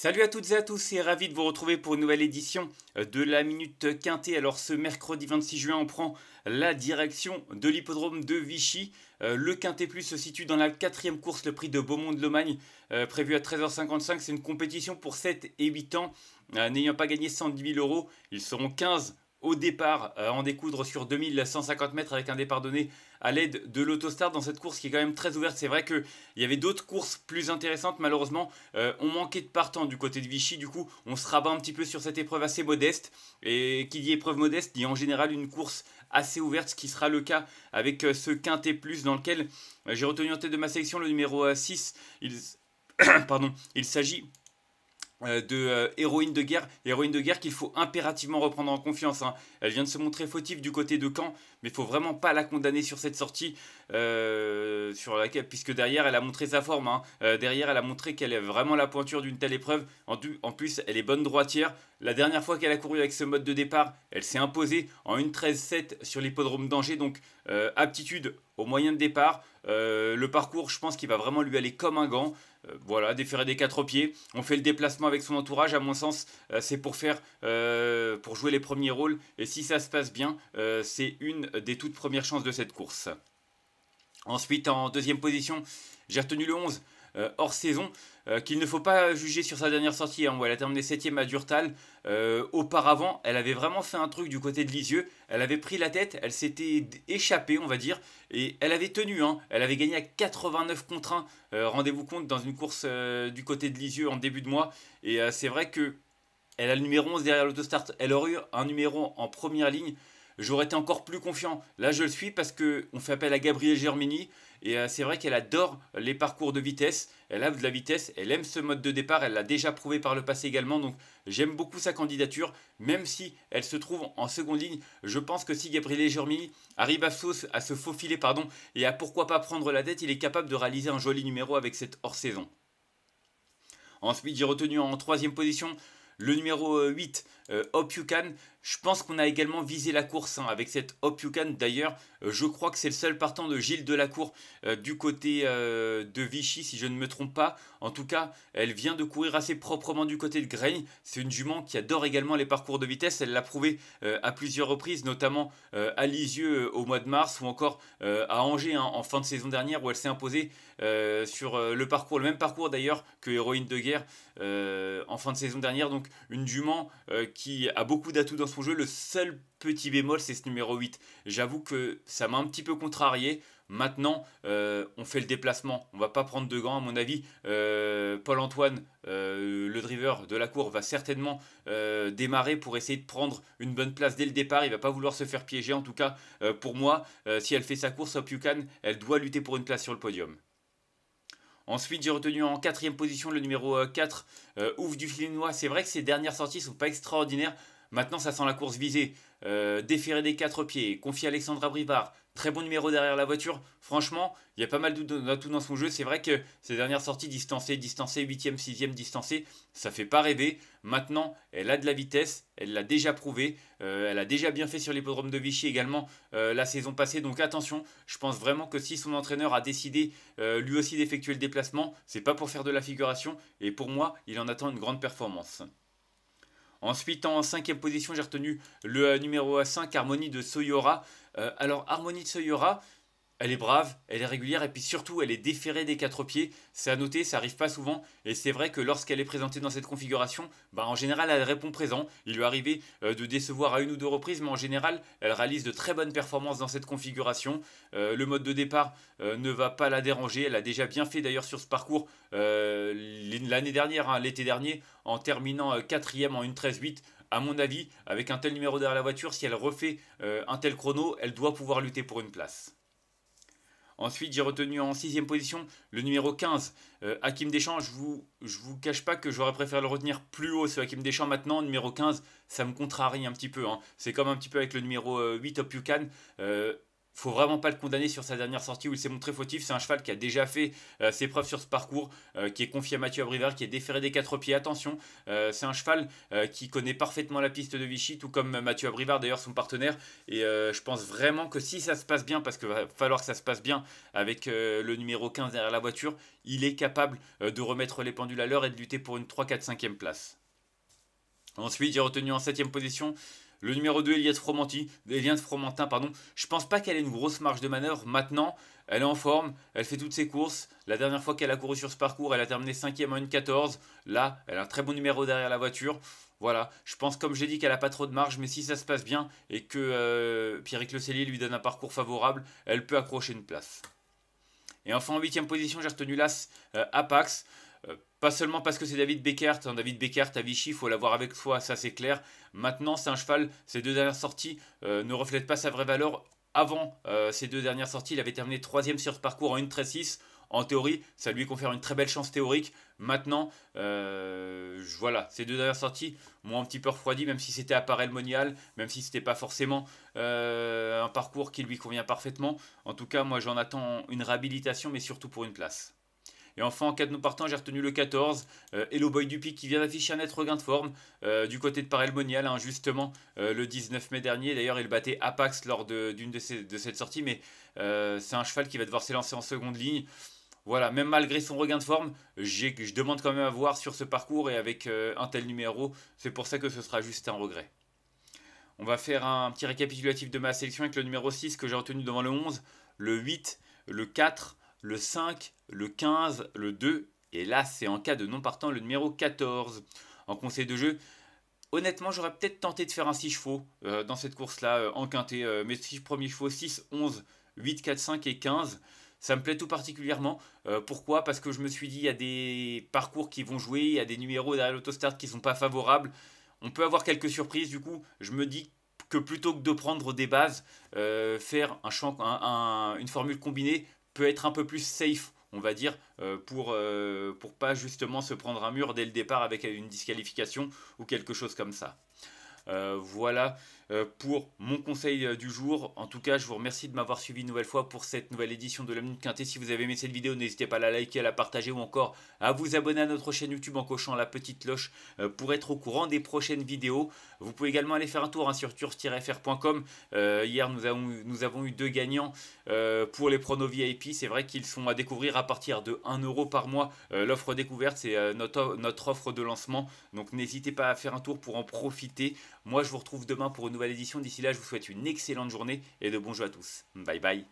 Salut à toutes et à tous et ravi de vous retrouver pour une nouvelle édition euh, de la Minute Quintée. Alors ce mercredi 26 juin, on prend la direction de l'hippodrome de Vichy. Euh, le Quintet Plus se situe dans la quatrième course, le prix de Beaumont de Lomagne, euh, prévu à 13h55. C'est une compétition pour 7 et 8 ans. N'ayant pas gagné 110 000 euros, ils seront 15 au départ euh, en découdre sur 2150 mètres avec un départ donné à l'aide de l'Autostar dans cette course qui est quand même très ouverte. C'est vrai qu'il y avait d'autres courses plus intéressantes, malheureusement euh, on manquait de partants du côté de Vichy, du coup on se rabat un petit peu sur cette épreuve assez modeste et qui dit épreuve modeste dit en général une course assez ouverte, ce qui sera le cas avec euh, ce quintet plus dans lequel j'ai retenu en tête de ma section le numéro 6. Pardon, il s'agit euh, de euh, héroïne de guerre, héroïne de guerre qu'il faut impérativement reprendre en confiance. Hein. Elle vient de se montrer fautive du côté de Caen, mais il faut vraiment pas la condamner sur cette sortie, euh, sur laquelle, puisque derrière elle a montré sa forme, hein. derrière elle a montré qu'elle est vraiment la pointure d'une telle épreuve. En, en, plus, elle est bonne droitière. La dernière fois qu'elle a couru avec ce mode de départ, elle s'est imposée en 1.13.7 sur l'hippodrome d'Angers, donc aptitude au moyen de départ. Euh, le parcours, je pense qu'il va vraiment lui aller comme un gant. Euh, voilà, déférer des quatre pieds. On fait le déplacement avec son entourage. À mon sens, euh, c'est pour faire, pour jouer les premiers rôles. Et si ça se passe bien, c'est une des toutes premières chances de cette course. Ensuite, en deuxième position, j'ai retenu le 11. Euh, hors saison, euh, qu'il ne faut pas juger sur sa dernière sortie, hein, où elle a terminé 7 à Durtal. Euh, auparavant, elle avait vraiment fait un truc du côté de Lisieux, elle avait pris la tête, elle s'était échappée, on va dire, et elle avait tenu, hein. elle avait gagné à 89 contre 1, rendez-vous compte, dans une course du côté de Lisieux en début de mois, et c'est vrai que elle a le numéro 11 derrière l'autostart, elle aurait eu un numéro en première ligne, J'aurais été encore plus confiant. Là, je le suis parce qu'on fait appel à Gabriel Germini. Et euh, c'est vrai qu'elle adore les parcours de vitesse. Elle a de la vitesse. Elle aime ce mode de départ. Elle l'a déjà prouvé par le passé également. Donc j'aime beaucoup sa candidature. Même si elle se trouve en seconde ligne, je pense que si Gabriel Germini arrive à, se faufiler pardon, et à pourquoi pas prendre la dette, il est capable de réaliser un joli numéro avec cette hors-saison. Ensuite, j'ai retenu en troisième position le numéro 8, euh, euh, Hope You Can. Je pense qu'on a également visé la course hein, avec cette Hop D'ailleurs, euh, je crois que c'est le seul partant de Gilles Delacour euh, du côté euh, de Vichy, si je ne me trompe pas. En tout cas, elle vient de courir assez proprement du côté de Graigne. C'est une jument qui adore également les parcours de vitesse. Elle l'a prouvé à plusieurs reprises, notamment à Lisieux au mois de mars ou encore à Angers hein, en fin de saison dernière où elle s'est imposée sur le parcours, le même parcours d'ailleurs que Héroïne de guerre en fin de saison dernière. Donc une jument qui a beaucoup d'atouts dans son jouer jeu. Le seul petit bémol, c'est ce numéro 8. J'avoue que ça m'a un petit peu contrarié. Maintenant, euh, on fait le déplacement. On va pas prendre de gants, à mon avis. Euh, Paul-Antoine, euh, le driver de la cour, va certainement démarrer pour essayer de prendre une bonne place dès le départ. Il va pas vouloir se faire piéger. En tout cas, pour moi, si elle fait sa course au Pucan, elle doit lutter pour une place sur le podium. Ensuite, j'ai retenu en quatrième position le numéro 4, Ouf du Filinois. C'est vrai que ses dernières sorties sont pas extraordinaires. Maintenant, ça sent la course visée. Euh, déféré des quatre pieds, confie à Alexandra Brivard. Très bon numéro derrière la voiture. Franchement, il y a pas mal d'atouts dans son jeu. C'est vrai que ces dernières sorties distancées, distancées, 8e, 6e, distancées, ça fait pas rêver. Maintenant, elle a de la vitesse. Elle l'a déjà prouvé. Euh, elle a déjà bien fait sur l'hippodrome de Vichy également euh, la saison passée. Donc attention, je pense vraiment que si son entraîneur a décidé lui aussi d'effectuer le déplacement, c'est pas pour faire de la figuration. Et pour moi, il en attend une grande performance. Ensuite, en cinquième position, j'ai retenu le euh, numéro 5, euh, Harmonie de Soyora. Euh, alors, Harmonie de Soyora, elle est brave, elle est régulière et puis surtout elle est déférée des quatre pieds. C'est à noter, ça arrive pas souvent et c'est vrai que lorsqu'elle est présentée dans cette configuration, bah, en général elle répond présent. Il lui est arrivé euh, de décevoir à une ou deux reprises, mais en général elle réalise de très bonnes performances dans cette configuration. Euh, le mode de départ euh, ne va pas la déranger. Elle a déjà bien fait d'ailleurs sur ce parcours l'année dernière, hein, l'été dernier, en terminant quatrième en 13-8, à mon avis, avec un tel numéro derrière la voiture, si elle refait un tel chrono, elle doit pouvoir lutter pour une place. Ensuite, j'ai retenu en sixième position le numéro 15, euh, Hakim Deschamps. Je vous, je vous cache pas que j'aurais préféré le retenir plus haut, ce Hakim Deschamps. Maintenant, numéro 15, ça me contrarie un petit peu. Hein. C'est comme un petit peu avec le numéro 8, Top You Can faut vraiment pas le condamner sur sa dernière sortie où il s'est montré fautif. C'est un cheval qui a déjà fait euh, ses preuves sur ce parcours, euh, qui est confié à Mathieu Abrivard, qui est déféré des quatre pieds. Attention, euh, c'est un cheval qui connaît parfaitement la piste de Vichy, tout comme Mathieu Abrivard, d'ailleurs son partenaire. Et je pense vraiment que si ça se passe bien, parce qu'il va falloir que ça se passe bien avec le numéro 15 derrière la voiture, il est capable de remettre les pendules à l'heure et de lutter pour une 3, 4, 5e place. Ensuite, j'ai retenu en 7 position le numéro 2, Eliane Fromantin, Fromentin, pardon. Je pense pas qu'elle ait une grosse marge de manœuvre maintenant. Elle est en forme, elle fait toutes ses courses. La dernière fois qu'elle a couru sur ce parcours, elle a terminé 5ème une 14, Là, elle a un très bon numéro derrière la voiture. Voilà, je pense comme j'ai dit qu'elle n'a pas trop de marge, mais si ça se passe bien et que pierre euh, Pierrick Le lui donne un parcours favorable, elle peut accrocher une place. Et enfin en 8 huitième position, j'ai retenu l'As à euh, Apax. Euh, pas seulement parce que c'est David Beckert, hein. David Beckert à Vichy, il faut l'avoir avec soi, ça c'est clair. Maintenant, c'est un cheval, ses deux dernières sorties euh, ne reflètent pas sa vraie valeur. Avant ses euh, ces deux dernières sorties, il avait terminé troisième sur ce parcours en 1 6 En théorie, ça lui confère une très belle chance théorique. Maintenant, voilà, ces deux dernières sorties m'ont un petit peu refroidi, même si c'était à Parel Monial, même si c'était pas forcément un parcours qui lui convient parfaitement. En tout cas, moi j'en attends une réhabilitation, mais surtout pour une place. Et enfin, en cas de non partant, j'ai retenu le 14. Euh, Hello Boy Dupic qui vient d'afficher un net regain de forme euh, du côté de Parel Monial, hein, justement, euh, le 19 mai dernier. D'ailleurs, il battait Apax lors d'une de, ces de, cette sortie, mais c'est un cheval qui va devoir s'élancer en seconde ligne. Voilà, même malgré son regain de forme, je demande quand même à voir sur ce parcours et avec un tel numéro, c'est pour ça que ce sera juste un regret. On va faire un petit récapitulatif de ma sélection avec le numéro 6 que j'ai retenu devant le 11, le 8, le 4, le 5, le 15, le 2. Et là, c'est en cas de non partant le numéro 14. En conseil de jeu, honnêtement, j'aurais peut-être tenté de faire un 6 chevaux euh, dans cette course-là euh, en quintet. Euh, mais mes 6 premiers chevaux, 6, 11, 8, 4, 5 et 15. Ça me plaît tout particulièrement. pourquoi Parce que je me suis dit, il y a des parcours qui vont jouer, il y a des numéros derrière l'autostart qui ne sont pas favorables. On peut avoir quelques surprises, du coup, je me dis que plutôt que de prendre des bases, faire une formule combinée, peut être un peu plus safe on va dire, euh, pour, euh, pour pas justement se prendre un mur dès le départ avec une disqualification ou quelque chose comme ça. Euh, voilà euh, pour mon conseil euh, du jour. En tout cas, je vous remercie de m'avoir suivi une nouvelle fois pour cette nouvelle édition de la Minute Quintée. Si vous avez aimé cette vidéo, n'hésitez pas à la liker, à la partager ou encore à vous abonner à notre chaîne YouTube en cochant la petite cloche euh, pour être au courant des prochaines vidéos. Vous pouvez également aller faire un tour hein, sur turf frcom hier, nous avons, nous avons eu deux gagnants pour les pronos VIP. C'est vrai qu'ils sont à découvrir à partir de 1 euro par mois. L'offre découverte, c'est notre, notre offre de lancement. Donc n'hésitez pas à faire un tour pour en profiter. Moi, je vous retrouve demain pour une D'ici là, je vous souhaite une excellente journée et de bons jeux à tous. Bye bye.